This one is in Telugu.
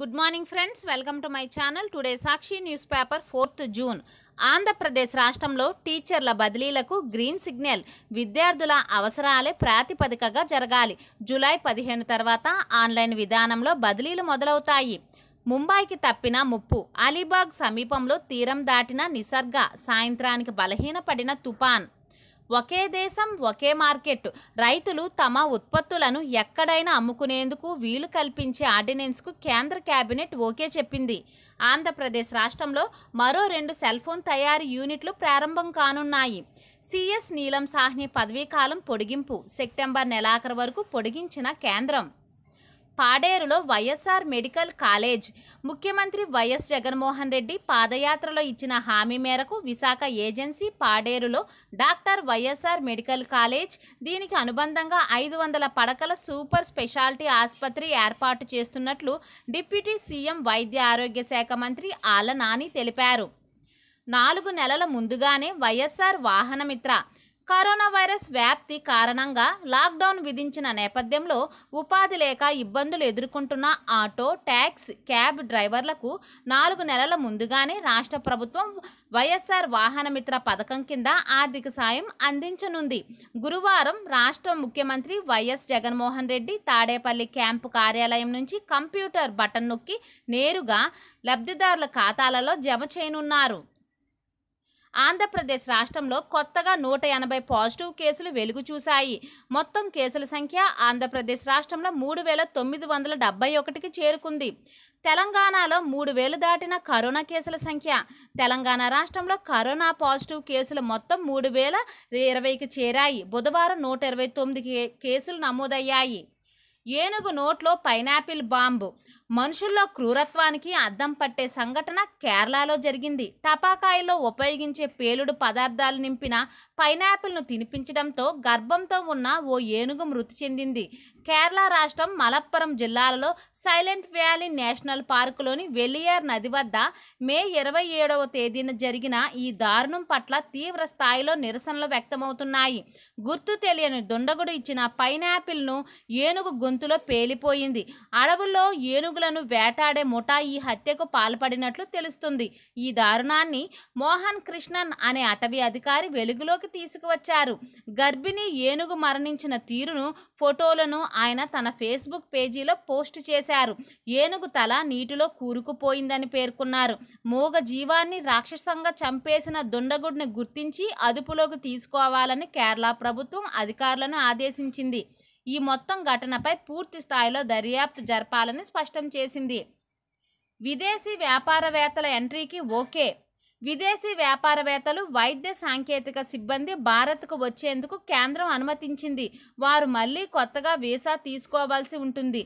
good morning friends welcome to my channel today Sakshi news paper fourth June Andhra Pradesh రాష్ట్రంలో టీచర్ల బదిలీలకు గ్రీన్ సిగ్నల్ విద్యార్థుల అవసరాలే ప్రాతిపదికగా జరగాలి జూలై పదిహేను తర్వాత ఆన్లైన్ విధానంలో బదిలీలు మొదలవుతాయి ముంబైకి తప్పిన ముప్పు అలీబాగ్ సమీపంలో తీరం దాటిన నిసర్గ సాయంత్రానికి బలహీనపడిన తుపాన్ ఒకే దేశం ఒకే మార్కెట్ రైతులు తమ ఉత్పత్తులను ఎక్కడైనా అమ్ముకునేందుకు వీలు కల్పించే ఆర్డినెన్స్కు కేంద్ర కేబినెట్ ఓకే చెప్పింది ఆంధ్రప్రదేశ్ రాష్ట్రంలో మరో రెండు సెల్ ఫోన్ తయారీ యూనిట్లు ప్రారంభం కానున్నాయి సిఎస్ నీలం సాహ్ని పదవీకాలం పొడిగింపు సెప్టెంబర్ నెలాఖరు వరకు పొడిగించిన కేంద్రం పాడేరులో వైఎస్ఆర్ మెడికల్ కాలేజ్ ముఖ్యమంత్రి వైఎస్ జగన్మోహన్ రెడ్డి పాదయాత్రలో ఇచ్చిన హామీ మేరకు విశాఖ ఏజెన్సీ పాడేరులో డాక్టర్ వైఎస్ఆర్ మెడికల్ కాలేజ్ దీనికి అనుబంధంగా ఐదు వందల పడకల సూపర్ స్పెషాలిటీ ఆసుపత్రి ఏర్పాటు చేస్తున్నట్లు డిప్యూటీ సీఎం వైద్య ఆరోగ్య శాఖ మంత్రి ఆల నాని తెలిపారు నాలుగు నెలల ముందుగానే వైఎస్ఆర్ వాహనమిత్ర కరోనా వైరస్ వ్యాప్తి కారణంగా లాక్డౌన్ విధించిన నేపథ్యంలో ఉపాధి లేక ఇబ్బందులు ఎదుర్కొంటున్న ఆటో ట్యాక్సీ క్యాబ్ డ్రైవర్లకు నాలుగు నెలల ముందుగానే రాష్ట్ర ప్రభుత్వం వైఎస్ఆర్ వాహనమిత్ర పథకం కింద ఆర్థిక సాయం అందించనుంది గురువారం రాష్ట్ర ముఖ్యమంత్రి వైఎస్ జగన్మోహన్ రెడ్డి తాడేపల్లి క్యాంపు కార్యాలయం నుంచి కంప్యూటర్ బటన్ నొక్కి నేరుగా లబ్ధిదారుల ఖాతాలలో జమ చేయనున్నారు ఆంధ్రప్రదేశ్ రాష్ట్రంలో కొత్తగా నూట ఎనభై పాజిటివ్ కేసులు వెలుగు చూశాయి మొత్తం కేసుల సంఖ్య ఆంధ్రప్రదేశ్ రాష్ట్రంలో మూడు వేల తొమ్మిది వందల డెబ్బై ఒకటికి చేరుకుంది తెలంగాణలో మూడు వేలు దాటిన కరోనా కేసుల సంఖ్య తెలంగాణ రాష్ట్రంలో కరోనా పాజిటివ్ కేసులు మొత్తం మూడు వేల ఇరవైకి చేరాయి బుధవారం నూట ఇరవై తొమ్మిది కేసులు నమోదయ్యాయి ఏనుగు నోట్లో పైనాపిల్ బాంబు మనుషుల్లో క్రూరత్వానికి అద్దం పట్టే సంఘటన కేరళలో జరిగింది టపాకాయలో ఉపయోగించే పేలుడు పదార్థాలు నింపిన పైనాపిల్ను తినిపించడంతో గర్భంతో ఉన్న ఓ ఏనుగు మృతి చెందింది కేరళ రాష్ట్రం మలప్పురం జిల్లాలలో సైలెంట్ వ్యాలీ నేషనల్ పార్కులోని వెలియర్ నది వద్ద మే ఇరవై ఏడవ తేదీన జరిగిన ఈ దారుణం పట్ల తీవ్ర స్థాయిలో నిరసనలు వ్యక్తమవుతున్నాయి గుర్తు తెలియని దుండగుడు ఇచ్చిన పైనాపిల్ను ఏనుగు గొంతులో పేలిపోయింది అడవుల్లో ఏనుగు ఏనుగులను వేటాడే ముఠా ఈ హత్యకు పాల్పడినట్లు తెలుస్తుంది ఈ దారుణాన్ని మోహన్ కృష్ణన్ అనే అటవీ అధికారి వెలుగులోకి తీసుకువచ్చారు గర్భిణి ఏనుగు మరణించిన తీరును ఫోటోలను ఆయన తన ఫేస్బుక్ పేజీలో పోస్ట్ చేశారు ఏనుగు తల నీటిలో కూరుకుపోయిందని పేర్కొన్నారు మూగ జీవాన్ని రాక్షసంగా చంపేసిన దుండగుడిని గుర్తించి అదుపులోకి తీసుకోవాలని కేరళ ప్రభుత్వం అధికారులను ఆదేశించింది ఈ మొత్తం ఘటనపై పూర్తి స్థాయిలో దర్యాప్తు జరపాలని స్పష్టం చేసింది విదేశీ వ్యాపారవేత్తల ఎంట్రీకి ఓకే విదేశీ వ్యాపారవేత్తలు వైద్య సాంకేతిక సిబ్బంది భారత్కు వచ్చేందుకు కేంద్రం అనుమతించింది వారు మళ్ళీ కొత్తగా వీసా తీసుకోవాల్సి ఉంటుంది